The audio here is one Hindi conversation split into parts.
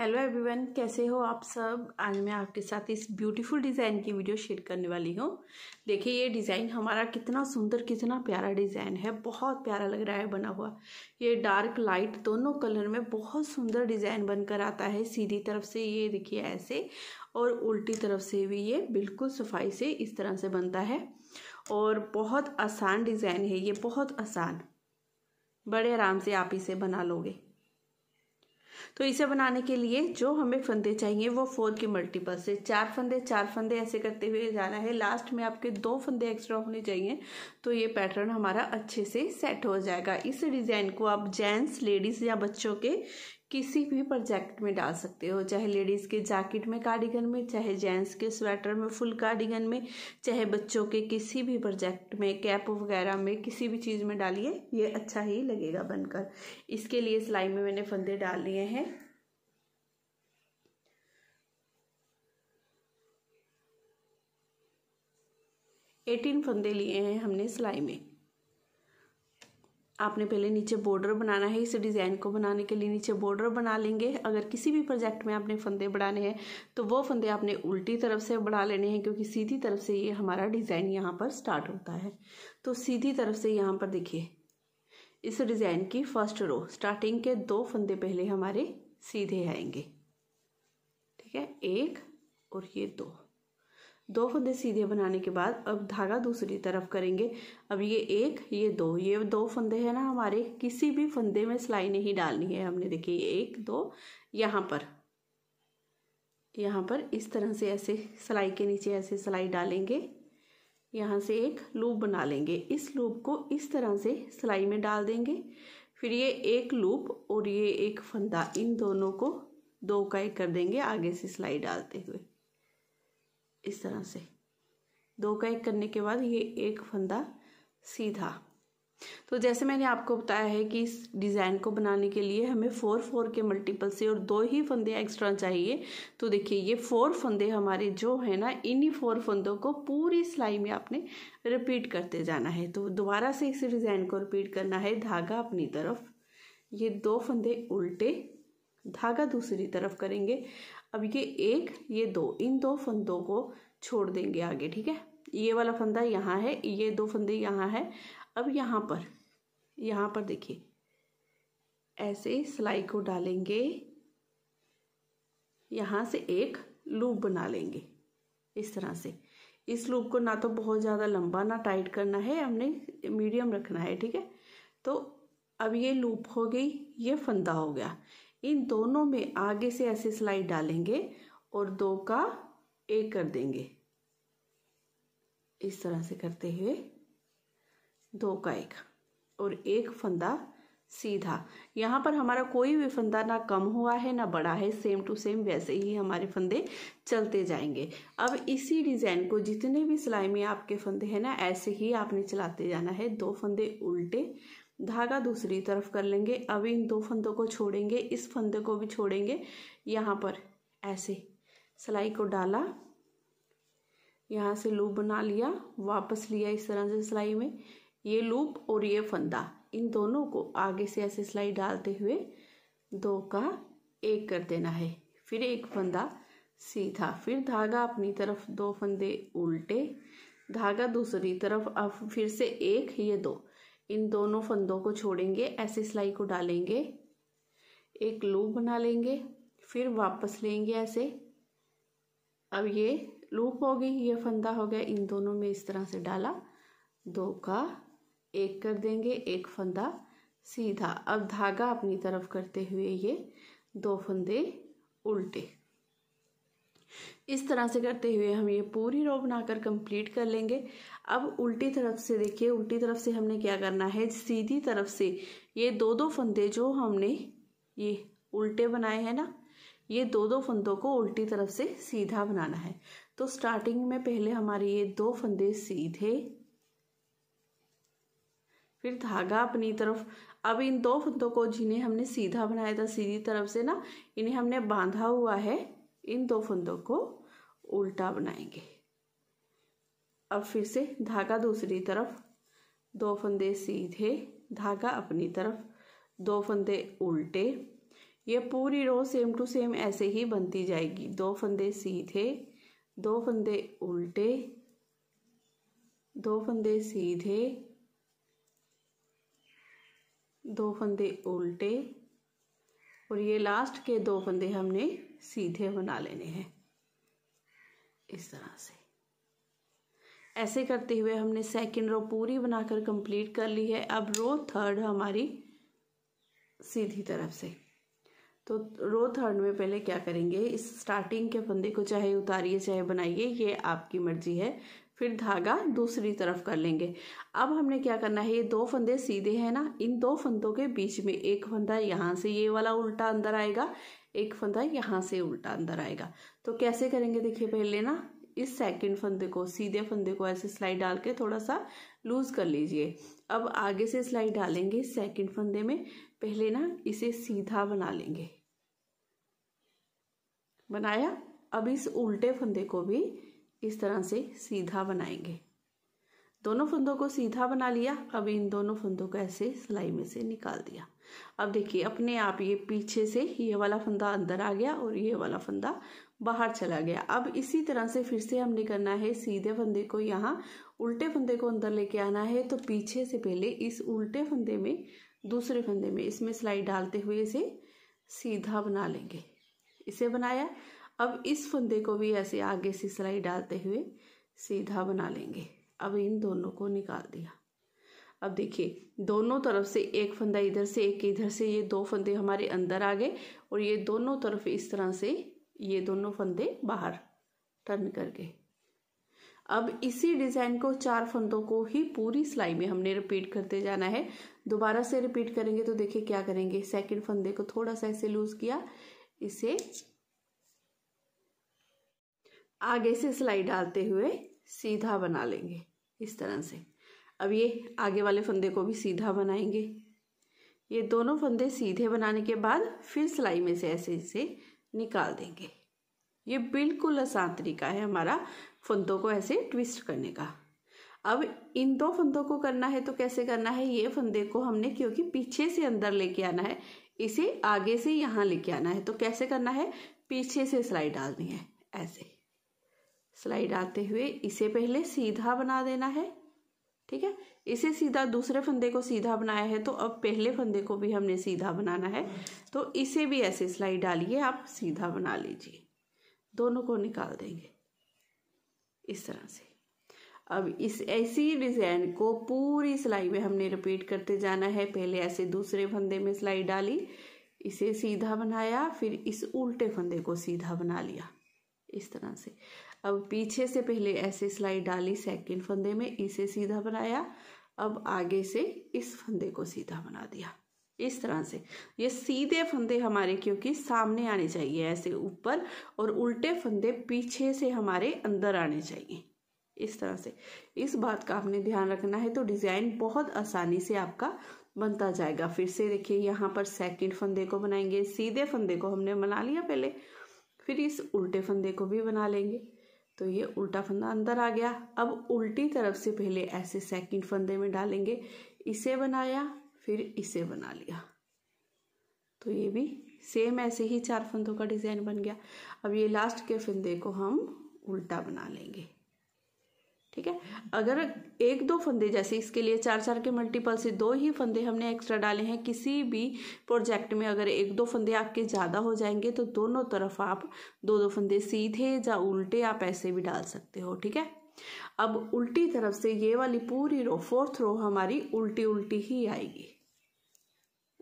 हेलो एवरीवन कैसे हो आप सब आज मैं आपके साथ इस ब्यूटीफुल डिज़ाइन की वीडियो शेयर करने वाली हूँ देखिए ये डिज़ाइन हमारा कितना सुंदर कितना प्यारा डिज़ाइन है बहुत प्यारा लग रहा है बना हुआ ये डार्क लाइट दोनों कलर में बहुत सुंदर डिज़ाइन बनकर आता है सीधी तरफ से ये देखिए ऐसे और उल्टी तरफ से भी ये बिल्कुल सफाई से इस तरह से बनता है और बहुत आसान डिज़ाइन है ये बहुत आसान बड़े आराम से आप इसे बना लोगे तो इसे बनाने के लिए जो हमें फंदे चाहिए वो फोर के मल्टीपल से चार फंदे चार फंदे ऐसे करते हुए जाना है लास्ट में आपके दो फंदे एक्स्ट्रा होने चाहिए तो ये पैटर्न हमारा अच्छे से सेट हो जाएगा इस डिज़ाइन को आप जेंट्स लेडीज़ या बच्चों के किसी भी प्रोजेक्ट में डाल सकते हो चाहे लेडीज़ के जैकेट में कार्डिगन में चाहे जेंट्स के स्वेटर में फुल कार्डिगन में चाहे बच्चों के किसी भी प्रोजेक्ट में कैप वगैरह में किसी भी चीज़ में डालिए ये अच्छा ही लगेगा बनकर इसके लिए सिलाई में मैंने फंदे डाल लिए हैं एटीन फंदे लिए हैं हमने सिलाई में आपने पहले नीचे बॉर्डर बनाना है इस डिज़ाइन को बनाने के लिए नीचे बॉर्डर बना लेंगे अगर किसी भी प्रोजेक्ट में आपने फंदे बढ़ाने हैं तो वो फंदे आपने उल्टी तरफ से बढ़ा लेने हैं क्योंकि सीधी तरफ से ये हमारा डिज़ाइन यहाँ पर स्टार्ट होता है तो सीधी तरफ से यहाँ पर देखिए इस डिज़ाइन की फर्स्ट रो स्टार्टिंग के दो फंदे पहले हमारे सीधे आएंगे ठीक है एक और ये दो दो फंदे सीधे बनाने के बाद अब धागा दूसरी तरफ करेंगे अब ये एक ये दो ये दो फंदे हैं ना हमारे किसी भी फंदे में सिलाई नहीं डालनी है हमने देखिए एक दो यहाँ पर यहाँ पर इस तरह से ऐसे सिलाई के नीचे ऐसे सिलाई डालेंगे यहाँ से एक लूप बना लेंगे इस लूप को इस तरह से सिलाई में डाल देंगे फिर ये एक लूप और ये एक फंदा इन दोनों को दो का एक कर देंगे आगे से सिलाई डालते हुए इस तरह से दो का एक करने के बाद ये एक फंदा सीधा तो जैसे मैंने आपको बताया है कि इस डिज़ाइन को बनाने के लिए हमें फोर फोर के मल्टीपल से और दो ही फंदे एक्स्ट्रा चाहिए तो देखिए ये फोर फंदे हमारे जो है ना इन्हीं फोर फंदों को पूरी सिलाई में आपने रिपीट करते जाना है तो दोबारा से इस डिज़ाइन को रिपीट करना है धागा अपनी तरफ ये दो फंदे उल्टे धागा दूसरी तरफ करेंगे अब ये एक ये दो इन दो फंदों को छोड़ देंगे आगे ठीक है ये वाला फंदा यहाँ है ये दो फंदे यहाँ है अब यहाँ पर यहाँ पर देखिए ऐसे सिलाई को डालेंगे यहाँ से एक लूप बना लेंगे इस तरह से इस लूप को ना तो बहुत ज़्यादा लंबा ना टाइट करना है हमने मीडियम रखना है ठीक है तो अब ये लूप हो गई ये फंदा हो गया इन दोनों में आगे से ऐसे सिलाई डालेंगे और दो का एक कर देंगे इस तरह से करते हुए दो का एक और एक फंदा सीधा यहाँ पर हमारा कोई भी फंदा ना कम हुआ है ना बड़ा है सेम टू सेम वैसे ही हमारे फंदे चलते जाएंगे अब इसी डिज़ाइन को जितने भी सिलाई में आपके फंदे हैं ना ऐसे ही आपने चलाते जाना है दो फंदे उल्टे धागा दूसरी तरफ कर लेंगे अब इन दो फंदों को छोड़ेंगे इस फंदे को भी छोड़ेंगे यहाँ पर ऐसे सिलाई को डाला यहाँ से लूप बना लिया वापस लिया इस तरह से सिलाई में ये लूप और ये फंदा इन दोनों को आगे से ऐसे सिलाई डालते हुए दो का एक कर देना है फिर एक फंदा सीधा फिर धागा अपनी तरफ दो फंदे उल्टे धागा दूसरी तरफ अब फिर से एक ये दो इन दोनों फंदों को छोड़ेंगे ऐसे सिलाई को डालेंगे एक लूप बना लेंगे फिर वापस लेंगे ऐसे अब ये लूप हो गई ये फंदा हो गया इन दोनों में इस तरह से डाला दो का एक कर देंगे एक फंदा सीधा अब धागा अपनी तरफ करते हुए ये दो फंदे उल्टे इस तरह से करते हुए हम ये पूरी रो बनाकर कंप्लीट कर लेंगे अब उल्टी तरफ से देखिए उल्टी तरफ से हमने क्या करना है सीधी तरफ से ये दो दो फंदे जो हमने ये उल्टे बनाए हैं ना ये दो दो फंदों को उल्टी तरफ से सीधा बनाना है तो स्टार्टिंग में पहले हमारे ये दो फंदे सीधे फिर धागा अपनी तरफ अब इन दो फंदों को जिन्हें हमने सीधा बनाया था सीधी तरफ से ना इन्हें हमने बांधा हुआ है इन दो फंदों को उल्टा बनाएंगे अब फिर से धागा दूसरी तरफ दो फंदे सीधे धागा अपनी तरफ दो फंदे उल्टे ये पूरी रो सेम टू सेम ऐसे ही बनती जाएगी दो फंदे सीधे दो फंदे उल्टे दो फंदे सीधे दो फंदे उल्टे और ये लास्ट के दो फंदे हमने सीधे बना लेने हैं इस तरह से ऐसे करते हुए हमने सेकंड रो पूरी बनाकर कंप्लीट कर ली है अब रो थर्ड हमारी सीधी तरफ से तो रो थर्ड में पहले क्या करेंगे इस स्टार्टिंग के फंदे को चाहे उतारिए चाहे बनाइए ये आपकी मर्जी है फिर धागा दूसरी तरफ कर लेंगे अब हमने क्या करना है ये दो फंदे सीधे हैं ना इन दो फंदों के बीच में एक फंदा यहाँ से ये वाला उल्टा अंदर आएगा एक फंदा यहाँ से उल्टा अंदर आएगा तो कैसे करेंगे देखिए पहले ना इस सेकंड फंदे को सीधे फंदे को ऐसे स्लाइड डाल के थोड़ा सा लूज कर लीजिए अब आगे से स्लाइड डालेंगे सेकंड फंदे में पहले ना इसे सीधा बना लेंगे बनाया अब इस उल्टे फंदे को भी इस तरह से सीधा बनाएंगे दोनों फंदों को सीधा बना लिया अब इन दोनों फंदों को ऐसे सिलाई में से निकाल दिया अब देखिए अपने आप ये पीछे से ये वाला फंदा अंदर आ गया और ये वाला फंदा बाहर चला गया अब इसी तरह से फिर से हमने करना है सीधे फंदे को यहाँ उल्टे फंदे को अंदर लेके आना है तो पीछे से पहले इस उल्टे फंदे में दूसरे फंदे में इसमें सिलाई डालते हुए इसे सीधा बना लेंगे इसे बनाया अब इस फंदे को भी ऐसे आगे से सिलाई डालते हुए सीधा बना लेंगे अब इन दोनों को निकाल दिया अब देखिए दोनों तरफ से एक फंदा इधर से एक इधर से ये दो फंदे हमारे अंदर आ गए और ये दोनों तरफ इस तरह से ये दोनों फंदे बाहर टर्न कर गए अब इसी डिज़ाइन को चार फंदों को ही पूरी सिलाई में हमने रिपीट करते जाना है दोबारा से रिपीट करेंगे तो देखिए क्या करेंगे सेकंड फंदे को थोड़ा सा ऐसे लूज़ किया इसे आगे से सिलाई डालते हुए सीधा बना लेंगे इस तरह से अब ये आगे वाले फंदे को भी सीधा बनाएंगे ये दोनों फंदे सीधे बनाने के बाद फिर सिलाई में से ऐसे इसे निकाल देंगे ये बिल्कुल आसान तरीका है हमारा फंदों को ऐसे ट्विस्ट करने का अब इन दो फंदों को करना है तो कैसे करना है ये फंदे को हमने क्योंकि पीछे से अंदर लेके आना है इसे आगे से यहाँ लेके आना है तो कैसे करना है पीछे से सिलाई डालनी है ऐसे सिलाई डालते हुए इसे पहले सीधा बना देना है ठीक है इसे सीधा दूसरे फंदे को सीधा बनाया है तो अब पहले फंदे को भी हमने सीधा बनाना है तो इसे भी ऐसे सिलाई डालिए आप सीधा बना लीजिए दोनों को निकाल देंगे इस तरह से अब इस ऐसी डिज़ाइन को पूरी सिलाई में हमने रिपीट करते जाना है पहले ऐसे दूसरे फंदे में सिलाई डाली इसे सीधा बनाया फिर इस उल्टे फंदे को सीधा बना लिया इस तरह से अब पीछे से पहले ऐसे सिलाई डाली सेकंड फंदे में इसे सीधा बनाया अब आगे से इस फंदे को सीधा बना दिया इस तरह से ये सीधे फंदे हमारे क्योंकि सामने आने चाहिए ऐसे ऊपर और उल्टे फंदे पीछे से हमारे अंदर आने चाहिए इस तरह से इस बात का आपने ध्यान रखना है तो डिज़ाइन बहुत आसानी से आपका बनता जाएगा फिर से देखिए यहाँ पर सेकंड फंदे को बनाएंगे सीधे फंदे को हमने बना लिया पहले फिर इस उल्टे फंदे को भी बना लेंगे तो ये उल्टा फंदा अंदर आ गया अब उल्टी तरफ से पहले ऐसे सेकंड फंदे में डालेंगे इसे बनाया फिर इसे बना लिया तो ये भी सेम ऐसे ही चार फंदों का डिज़ाइन बन गया अब ये लास्ट के फंदे को हम उल्टा बना लेंगे ठीक है अगर एक दो फंदे जैसे इसके लिए चार चार के मल्टीपल से दो ही फंदे हमने एक्स्ट्रा डाले हैं किसी भी प्रोजेक्ट में अगर एक दो फंदे आपके ज़्यादा हो जाएंगे तो दोनों तरफ आप दो दो फंदे सीधे या उल्टे आप ऐसे भी डाल सकते हो ठीक है अब उल्टी तरफ से ये वाली पूरी रो फोर्थ रो हमारी उल्टी उल्टी ही आएगी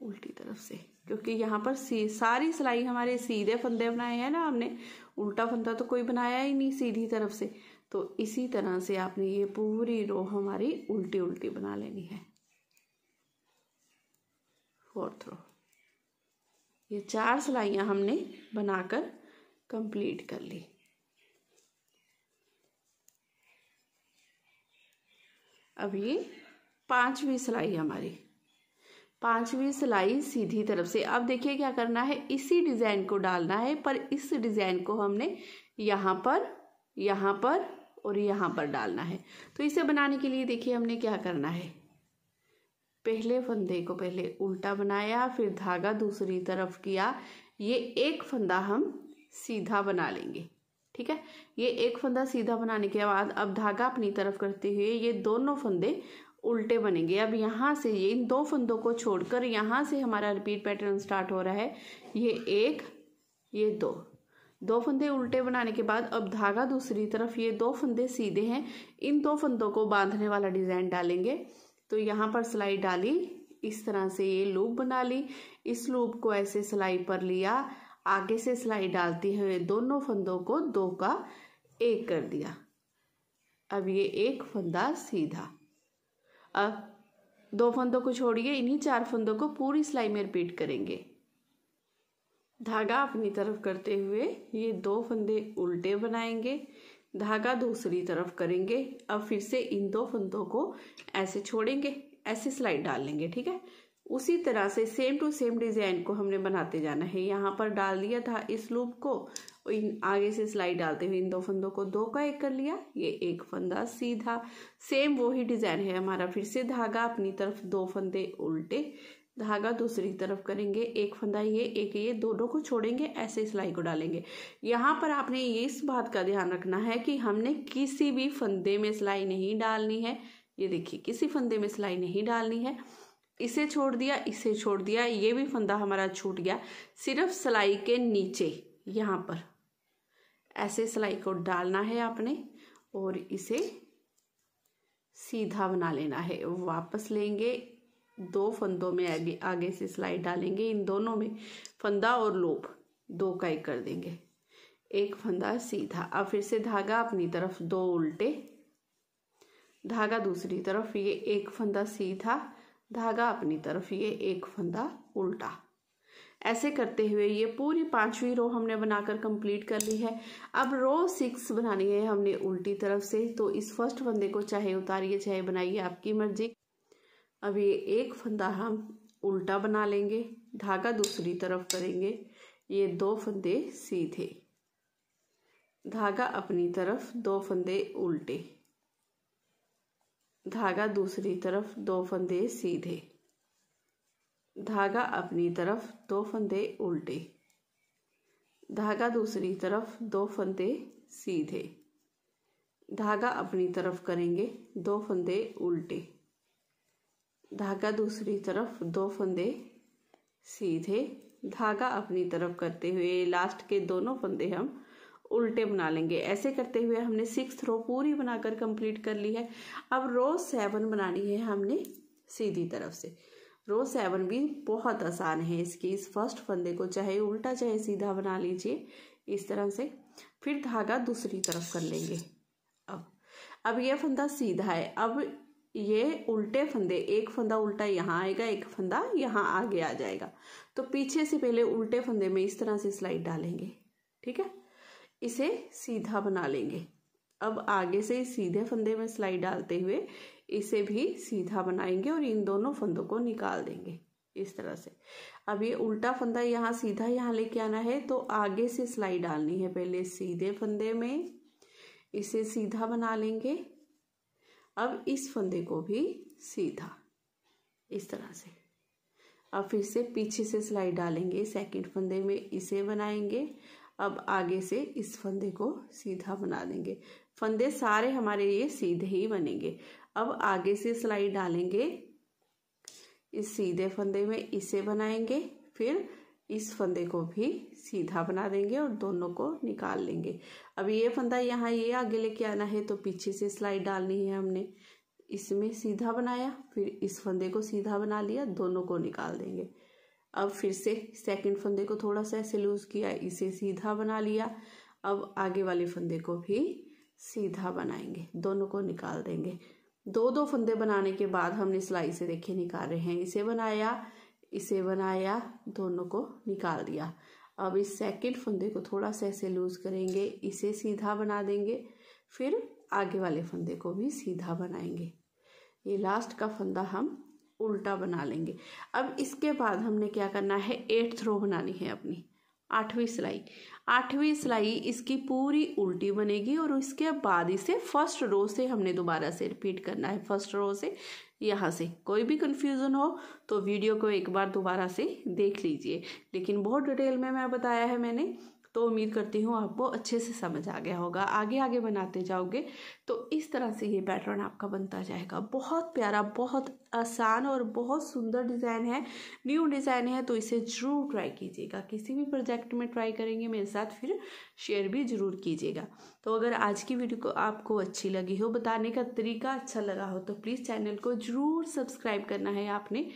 उल्टी तरफ से क्योंकि यहाँ पर सी सारी सिलाई हमारे सीधे फंदे बनाए हैं ना हमने उल्टा फंदा तो कोई बनाया ही नहीं सीधी तरफ से तो इसी तरह से आपने ये पूरी रो हमारी उल्टी उल्टी बना लेनी है फोर्थ रो ये चार सिलाइयाँ हमने बनाकर कंप्लीट कर ली अब ये पांचवी सिलाई हमारी पांचवी सिलाई सीधी तरफ से अब देखिए क्या करना है इसी डिज़ाइन को डालना है पर इस डिज़ाइन को हमने यहाँ पर यहाँ पर और यहाँ पर डालना है तो इसे बनाने के लिए देखिए हमने क्या करना है पहले फंदे को पहले उल्टा बनाया फिर धागा दूसरी तरफ किया ये एक फंदा हम सीधा बना लेंगे ठीक है ये एक फंदा सीधा बनाने के बाद अब धागा अपनी तरफ करते हुए ये दोनों फंदे उल्टे बनेंगे अब यहाँ से ये इन दो फंदों को छोड़कर यहाँ से हमारा रिपीट पैटर्न स्टार्ट हो रहा है ये एक ये दो दो फंदे उल्टे बनाने के बाद अब धागा दूसरी तरफ ये दो फंदे सीधे हैं इन दो फंदों को बांधने वाला डिज़ाइन डालेंगे तो यहाँ पर सिलाई डाली इस तरह से ये लूप बना ली इस लूप को ऐसे सिलाई पर लिया आगे से सिलाई डालती हुए दोनों फंदों को दो का एक कर दिया अब ये एक फंदा सीधा अब दो फंदों को छोड़िए इन्हीं चार फंदों को पूरी सिलाई में रिपीट करेंगे धागा अपनी तरफ करते हुए ये दो फंदे उल्टे बनाएंगे धागा दूसरी तरफ करेंगे अब फिर से इन दो फंदों को ऐसे छोड़ेंगे ऐसे स्लाइड डाल लेंगे ठीक है उसी तरह से सेम टू सेम डिज़ाइन को हमने बनाते जाना है यहाँ पर डाल दिया था इस लूप को इन आगे से सिलाई डालते हुए इन दो फंदों को दो का एक कर लिया ये एक फंदा सीधा सेम वही डिज़ाइन है हमारा फिर से धागा अपनी तरफ दो फंदे उल्टे धागा दूसरी तरफ करेंगे एक फंदा ये एक ये दोनों को छोड़ेंगे ऐसे सिलाई को डालेंगे यहाँ पर आपने इस बात का ध्यान रखना है कि हमने किसी भी फंदे में सिलाई नहीं डालनी है ये देखिए किसी फंदे में सिलाई नहीं डालनी है इसे छोड़ दिया इसे छोड़ दिया ये भी फंदा हमारा छूट गया सिर्फ सिलाई के नीचे यहाँ पर ऐसे सिलाई को डालना है आपने और इसे सीधा बना लेना है वापस लेंगे दो फंदों में आगे आगे से सिलाई डालेंगे इन दोनों में फंदा और लोप दो का एक कर देंगे एक फंदा सीधा अब फिर से धागा अपनी तरफ दो उल्टे धागा दूसरी तरफ ये एक फंदा सीधा धागा अपनी तरफ ये एक फंदा उल्टा ऐसे करते हुए ये पूरी पांचवी रो हमने बनाकर कंप्लीट कर ली है अब रो सिक्स बनानी है हमने उल्टी तरफ से तो इस फर्स्ट फंदे को चाहे उतारिए चाहे बनाइए आपकी मर्जी अब ये एक फंदा हम उल्टा बना लेंगे धागा दूसरी तरफ करेंगे ये दो फंदे सीधे धागा अपनी तरफ दो फंदे उल्टे धागा दूसरी तरफ दो फंदे सीधे धागा अपनी तरफ दो फंदे उल्टे धागा दूसरी तरफ दो फंदे सीधे धागा अपनी तरफ करेंगे दो फंदे उल्टे धागा दूसरी तरफ दो फंदे सीधे धागा अपनी तरफ करते हुए लास्ट के दोनों फंदे हम उल्टे बना लेंगे ऐसे करते हुए हमने सिक्स रो पूरी बनाकर कंप्लीट कर ली है अब रो सेवन बनानी है हमने सीधी तरफ से रो सेवन भी बहुत आसान है इसकी इस फर्स्ट फंदे को चाहे उल्टा चाहे सीधा बना लीजिए इस तरह से फिर धागा दूसरी तरफ कर लेंगे अब अब यह फंदा सीधा है अब ये उल्टे फंदे एक फंदा उल्टा यहाँ आएगा एक फंदा यहाँ आगे आ जाएगा तो पीछे से पहले उल्टे फंदे में इस तरह से स्लाइड डालेंगे ठीक है इसे सीधा बना लेंगे अब आगे से सीधे फंदे में स्लाइड डालते हुए इसे भी सीधा बनाएंगे और इन दोनों फंदों को निकाल देंगे इस तरह से अब ये उल्टा फंदा यहाँ सीधा यहाँ लेके आना है तो आगे से सिलाई डालनी है पहले सीधे फंदे में इसे सीधा बना लेंगे अब इस फंदे को भी सीधा इस तरह से अब फिर से पीछे से सिलाई डालेंगे सेकंड फंदे में इसे बनाएंगे अब आगे से इस फंदे को सीधा बना देंगे फंदे सारे हमारे ये सीधे ही बनेंगे अब आगे से सिलाई डालेंगे इस सीधे फंदे में इसे बनाएंगे फिर इस फंदे को भी सीधा बना देंगे और दोनों को निकाल लेंगे अब ये फंदा यहाँ ये आगे लेके आना है तो पीछे से सिलाई डालनी है हमने इसमें सीधा बनाया फिर इस फंदे को सीधा बना लिया दोनों को निकाल देंगे अब फिर से सेकंड फंदे को थोड़ा सा ऐसे लूज किया इसे सीधा बना लिया अब आगे वाले फंदे को भी सीधा बनाएंगे दोनों को निकाल देंगे दो दो फंदे बनाने के बाद हमने सिलाई से देखिए निकाल रहे हैं इसे बनाया इसे बनाया दोनों को निकाल दिया अब इस सेकंड फंदे को थोड़ा सा ऐसे लूज करेंगे इसे सीधा बना देंगे फिर आगे वाले फंदे को भी सीधा बनाएंगे ये लास्ट का फंदा हम उल्टा बना लेंगे अब इसके बाद हमने क्या करना है एट्थ रो बनानी है अपनी आठवीं सिलाई आठवीं सिलाई इसकी पूरी उल्टी बनेगी और उसके बाद इसे फर्स्ट रो से हमने दोबारा से रिपीट करना है फर्स्ट रो से यहाँ से कोई भी कन्फ्यूज़न हो तो वीडियो को एक बार दोबारा से देख लीजिए लेकिन बहुत डिटेल में मैं बताया है मैंने तो उम्मीद करती हूँ आपको अच्छे से समझ आ गया होगा आगे आगे बनाते जाओगे तो इस तरह से ये पैटर्न आपका बनता जाएगा बहुत प्यारा बहुत आसान और बहुत सुंदर डिज़ाइन है न्यू डिज़ाइन है तो इसे ज़रूर ट्राई कीजिएगा किसी भी प्रोजेक्ट में ट्राई करेंगे मेरे साथ फिर शेयर भी ज़रूर कीजिएगा तो अगर आज की वीडियो को आपको अच्छी लगी हो बताने का तरीका अच्छा लगा हो तो प्लीज़ चैनल को ज़रूर सब्सक्राइब करना है आपने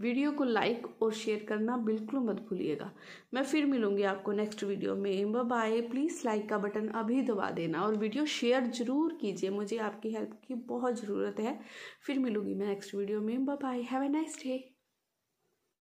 वीडियो को लाइक और शेयर करना बिल्कुल मत भूलिएगा मैं फिर मिलूंगी आपको नेक्स्ट वीडियो में बाय प्लीज़ लाइक का बटन अभी दबा देना और वीडियो शेयर ज़रूर कीजिए मुझे आपकी हेल्प की बहुत ज़रूरत है फिर मिलूंगी मैं नेक्स्ट वीडियो में bye have a nice day